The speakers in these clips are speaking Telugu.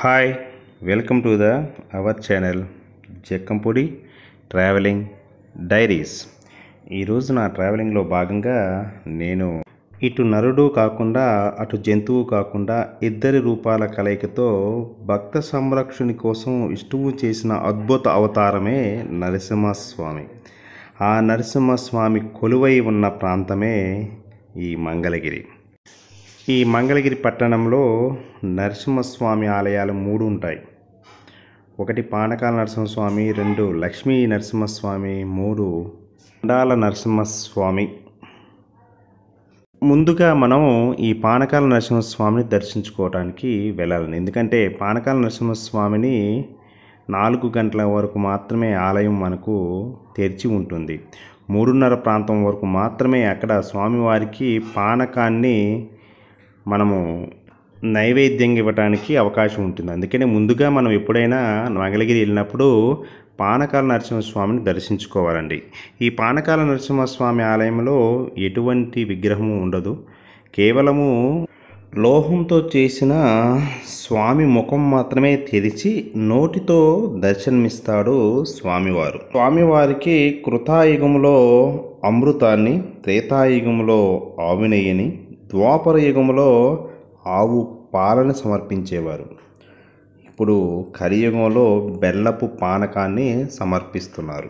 hi welcome to the our channel Jakkampudi travelling diaries ఈరోజు నా ట్రావెలింగ్లో భాగంగా నేను ఇటు నరుడు కాకుండా అటు జంతువు కాకుండా ఇద్దరి రూపాల కలయికతో భక్త సంరక్షణ కోసం విష్ణువు చేసిన అద్భుత అవతారమే నరసింహస్వామి ఆ నరసింహస్వామి కొలువై ఉన్న ప్రాంతమే ఈ మంగళగిరి ఈ మంగళగిరి పట్టణంలో నరసింహస్వామి ఆలయాలు మూడు ఉంటాయి ఒకటి పానకాల నరసింహస్వామి రెండు లక్ష్మీ నరసింహస్వామి మూడు అండాల నరసింహస్వామి ముందుగా మనం ఈ పానకాల నరసింహస్వామిని దర్శించుకోవడానికి వెళ్ళాలని ఎందుకంటే పానకాల నరసింహస్వామిని నాలుగు గంటల వరకు మాత్రమే ఆలయం మనకు తెరిచి ఉంటుంది మూడున్నర ప్రాంతం వరకు మాత్రమే అక్కడ స్వామివారికి పానకాన్ని మనము నైవేద్యంగా ఇవ్వడానికి అవకాశం ఉంటుంది అందుకనే ముందుగా మనం ఎప్పుడైనా మంగళగిరి వెళ్ళినప్పుడు పానకాల నరసింహస్వామిని దర్శించుకోవాలండి ఈ పానకాల నరసింహస్వామి ఆలయంలో ఎటువంటి విగ్రహము ఉండదు కేవలము లోహంతో చేసిన స్వామి ముఖం మాత్రమే తెరిచి నోటితో దర్శనమిస్తాడు స్వామివారు స్వామివారికి కృతాయుగంలో అమృతాన్ని త్రేతాయుగంలో ఆవినయ్యని ద్వాపర యుగంలో ఆవు పాలను సమర్పించేవారు ఇప్పుడు కలియుగంలో బెల్లపు పానకాన్ని సమర్పిస్తున్నారు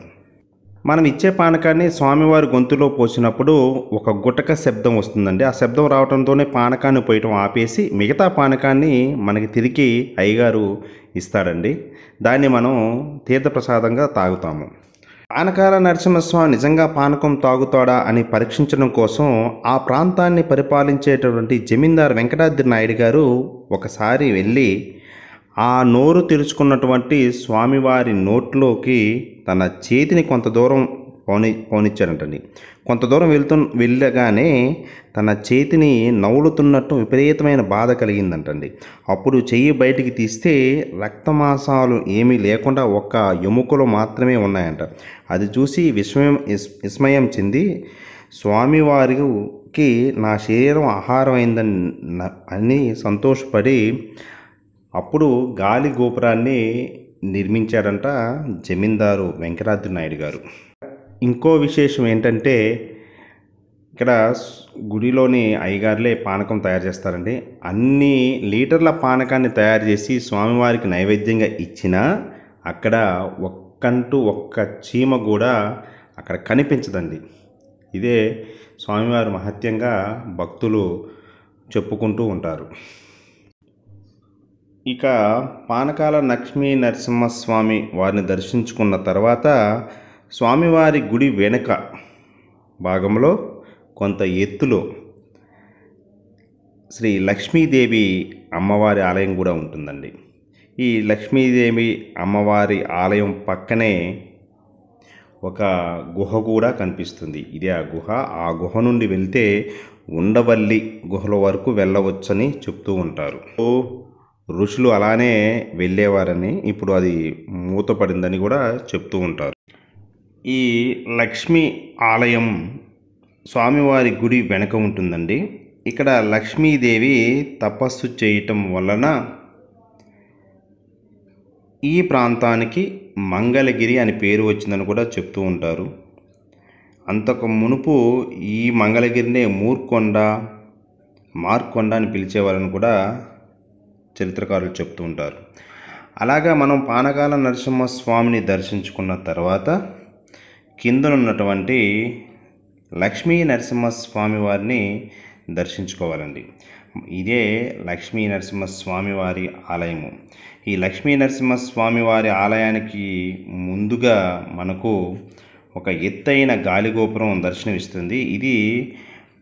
మనం ఇచ్చే పానకాన్ని స్వామివారి గొంతులో పోసినప్పుడు ఒక గుటక శబ్దం వస్తుందండి ఆ శబ్దం రావడంతోనే పానకాన్ని పోయటం ఆపేసి మిగతా పానకాన్ని మనకి తిరిగి అయ్యగారు ఇస్తాడండి దాన్ని మనం తీర్థప్రసాదంగా తాగుతాము ఆనకాల నరసింహస్వామి నిజంగా పానకం తాగుతాడా అని పరీక్షించడం కోసం ఆ ప్రాంతాన్ని పరిపాలించేటటువంటి జమీందార్ వెంకటాద్రి నాయుడు గారు ఒకసారి వెళ్ళి ఆ నోరు తెరుచుకున్నటువంటి స్వామివారి నోట్లోకి తన చేతిని కొంత దూరం పోని పోనిచ్చాడంటండి కొంత దూరం వెళ్తు వెళ్ళగానే తన చేతిని నవ్వులుతున్నట్టు విపరీతమైన బాధ కలిగిందంటండి అప్పుడు చెయ్యి బయటికి తీస్తే రక్తమాసాలు ఏమీ లేకుండా ఒక్క ఎముకలు మాత్రమే ఉన్నాయంట అది చూసి విస్మయం విస్మయం చెంది స్వామివారికి నా శరీరం ఆహారం అయిందని అని సంతోషపడి అప్పుడు గాలి గోపురాన్ని నిర్మించాడంట జమీందారు వెంకటాద్రి నాయుడు గారు ఇంకో విశేషం ఏంటంటే ఇక్కడ గుడిలోని అయ్యగారులే పానకం తయారు చేస్తారండి అన్ని లీటర్ల పానకాన్ని తయారు చేసి స్వామివారికి నైవేద్యంగా ఇచ్చినా అక్కడ ఒక్కంటూ ఒక్క చీమ కూడా అక్కడ కనిపించదండి ఇదే స్వామివారు మహత్యంగా భక్తులు చెప్పుకుంటూ ఉంటారు ఇక పానకాల లక్ష్మీ నరసింహస్వామి వారిని దర్శించుకున్న తర్వాత స్వామివారి గుడి వెనుక భాగంలో కొంత ఎత్తులో శ్రీ లక్ష్మీదేవి అమ్మవారి ఆలయం కూడా ఉంటుందండి ఈ లక్ష్మీదేవి అమ్మవారి ఆలయం పక్కనే ఒక గుహ కూడా కనిపిస్తుంది ఇది ఆ గుహ ఆ గుహ నుండి వెళ్తే ఉండవల్లి గుహల వరకు వెళ్ళవచ్చని చెప్తూ ఉంటారు ఋషులు అలానే వెళ్ళేవారని ఇప్పుడు అది మూతపడిందని కూడా చెప్తూ ఉంటారు ఈ లక్ష్మీ ఆలయం స్వామివారి గుడి వెనక ఉంటుందండి ఇక్కడ లక్ష్మీదేవి తపస్సు చేయటం వలన ఈ ప్రాంతానికి మంగళగిరి అని పేరు వచ్చిందని కూడా చెప్తూ ఉంటారు అంతకు మునుపు ఈ మంగళగిరినే మూర్కొండ మార్కొండ అని పిలిచేవారని కూడా చరిత్రకారులు చెప్తూ ఉంటారు అలాగా మనం పానకాల నరసింహస్వామిని దర్శించుకున్న తర్వాత కిందనున్నటువంటి లక్ష్మీ నరసింహస్వామి వారిని దర్శించుకోవాలండి ఇదే లక్ష్మీ నరసింహస్వామి వారి ఆలయము ఈ లక్ష్మీ నరసింహస్వామి వారి ఆలయానికి ముందుగా మనకు ఒక ఎత్తైన గాలిగోపురం దర్శనమిస్తుంది ఇది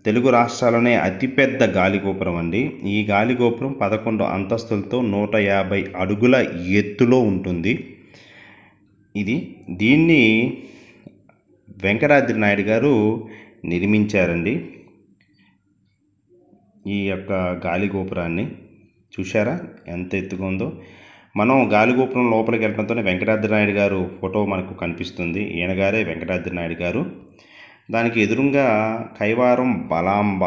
తెలుగు రాష్ట్రాల్లోనే అతిపెద్ద గాలిగోపురం అండి ఈ గాలిగోపురం పదకొండు అంతస్తులతో నూట యాభై అడుగుల ఎత్తులో ఉంటుంది ఇది దీన్ని వెంకటాద్రి నాయుడు గారు నిర్మించారండి ఈ యొక్క గాలి గోపురాన్ని చూశారా ఎంత ఎత్తుగా ఉందో మనం గాలిగోపురం లోపలికి వెళ్ళడంతోనే వెంకటాద్రి నాయుడు గారు ఫోటో మనకు కనిపిస్తుంది ఈయన గారే వెంకటాద్రి నాయుడు గారు దానికి ఎదురుగా కైవారం బలాంబ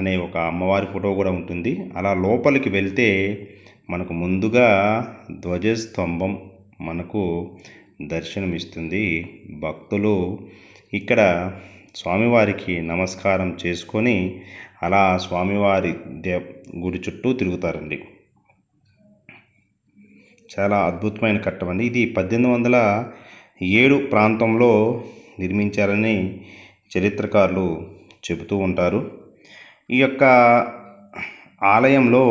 అనే ఒక అమ్మవారి ఫోటో కూడా ఉంటుంది అలా లోపలికి వెళ్తే మనకు ముందుగా ధ్వజస్తంభం మనకు దర్శనమిస్తుంది భక్తులు ఇక్కడ స్వామివారికి నమస్కారం చేసుకొని అలా స్వామివారి దే గుడి చుట్టూ తిరుగుతారండి చాలా అద్భుతమైన కట్టం అండి ఇది పద్దెనిమిది వందల ఏడు ప్రాంతంలో నిర్మించారని చరిత్రకారులు చెబుతూ ఉంటారు ఈ యొక్క ఆలయంలో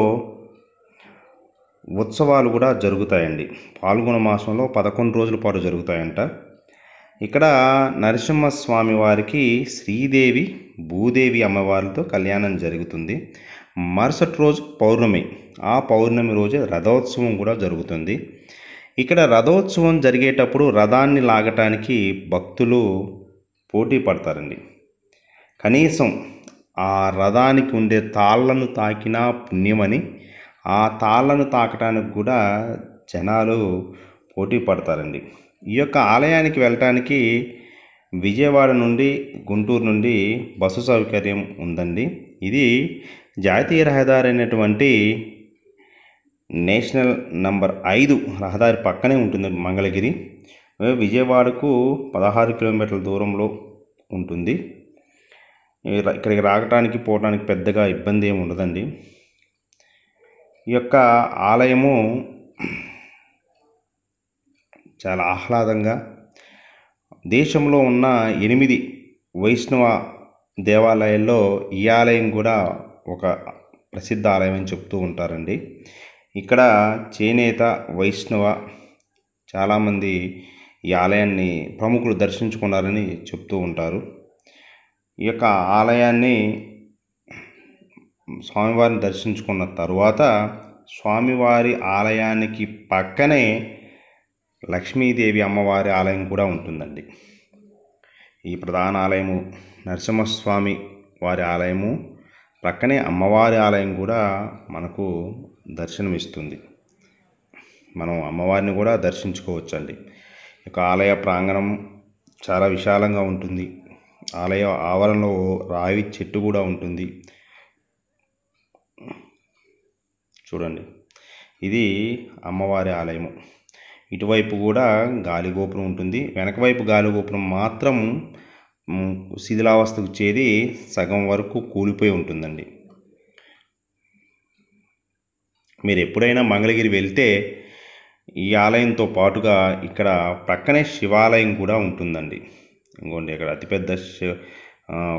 ఉత్సవాలు కూడా జరుగుతాయండి పాల్గొన మాసంలో పదకొండు రోజుల పాటు జరుగుతాయంట ఇక్కడ నరసింహస్వామి వారికి శ్రీదేవి భూదేవి అమ్మవారితో కళ్యాణం జరుగుతుంది మరుసటి రోజు పౌర్ణమి ఆ పౌర్ణమి రోజే రథోత్సవం కూడా జరుగుతుంది ఇక్కడ రథోత్సవం జరిగేటప్పుడు రథాన్ని లాగటానికి భక్తులు పోటీ పడతారండి కనీసం ఆ రథానికి ఉండే తాళ్లను తాకినా పుణ్యమని ఆ తాళ్ళను తాకటానికి కూడా జనాలు పోటీ పడతారండి ఈ యొక్క ఆలయానికి వెళ్ళటానికి విజయవాడ నుండి గుంటూరు నుండి బస్సు సౌకర్యం ఉందండి ఇది జాతీయ రహదారి అయినటువంటి నేషనల్ నంబర్ ఐదు రహదారి పక్కనే ఉంటుంది మంగళగిరి విజయవాడకు పదహారు కిలోమీటర్ల దూరంలో ఉంటుంది ఇక్కడికి రావటానికి పోవడానికి పెద్దగా ఇబ్బంది ఏమి ఉండదండి యొక్క ఆలయము చాలా ఆహ్లాదంగా దేశంలో ఉన్న ఎనిమిది వైష్ణవ దేవాలయాల్లో ఈ ఆలయం కూడా ఒక ప్రసిద్ధ ఆలయం అని చెప్తూ ఉంటారండి ఇక్కడ చేనేత వైష్ణవ చాలామంది ఈ ఆలయాన్ని ప్రముఖులు దర్శించుకున్నారని చెప్తూ ఉంటారు ఈ యొక్క ఆలయాన్ని స్వామివారిని దర్శించుకున్న తరువాత స్వామివారి ఆలయానికి పక్కనే లక్ష్మీదేవి అమ్మవారి ఆలయం కూడా ఉంటుందండి ఈ ప్రధాన ఆలయము నరసింహస్వామి వారి ఆలయము ప్రక్కనే అమ్మవారి ఆలయం కూడా మనకు దర్శనమిస్తుంది మనం అమ్మవారిని కూడా దర్శించుకోవచ్చండి ఇక ఆలయ ప్రాంగణం చాలా విశాలంగా ఉంటుంది ఆలయ ఆవరణలో రావి చెట్టు కూడా ఉంటుంది చూడండి ఇది అమ్మవారి ఆలయము ఇటువైపు కూడా గాలిగోపురం ఉంటుంది వెనకవైపు గాలిగోపురం మాత్రం శిథిలావస్థకు చేరి సగం వరకు కూలిపోయి ఉంటుందండి మీరు ఎప్పుడైనా మంగళగిరి వెళ్తే ఈ ఆలయంతో పాటుగా ఇక్కడ ప్రక్కనే శివాలయం కూడా ఉంటుందండి ఇంకోండి ఇక్కడ అతిపెద్ద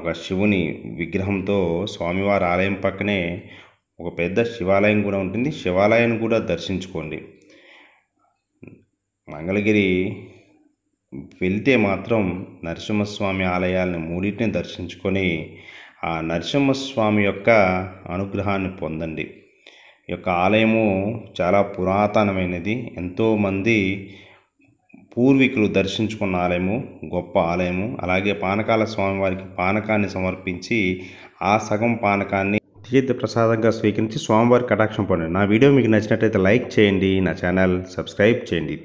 ఒక శివుని విగ్రహంతో స్వామివారి ఆలయం పక్కనే ఒక పెద్ద శివాలయం కూడా ఉంటుంది శివాలయాన్ని కూడా దర్శించుకోండి మంగళగిరి వెళ్తే మాత్రం నరసింహస్వామి ఆలయాలను మూడింటిని దర్శించుకొని ఆ నరసింహస్వామి యొక్క అనుగ్రహాన్ని పొందండి ఈ యొక్క ఆలయము చాలా పురాతనమైనది ఎంతోమంది పూర్వీకులు దర్శించుకున్న ఆలయము గొప్ప ఆలయము అలాగే పానకాల స్వామివారికి పానకాన్ని సమర్పించి ఆ సగం పానకాన్ని తీర్థ ప్రసాదంగా స్వీకరించి స్వామివారి కటాక్షం పొందండి నా వీడియో మీకు నచ్చినట్లయితే లైక్ చేయండి నా ఛానల్ సబ్స్క్రైబ్ చేయండి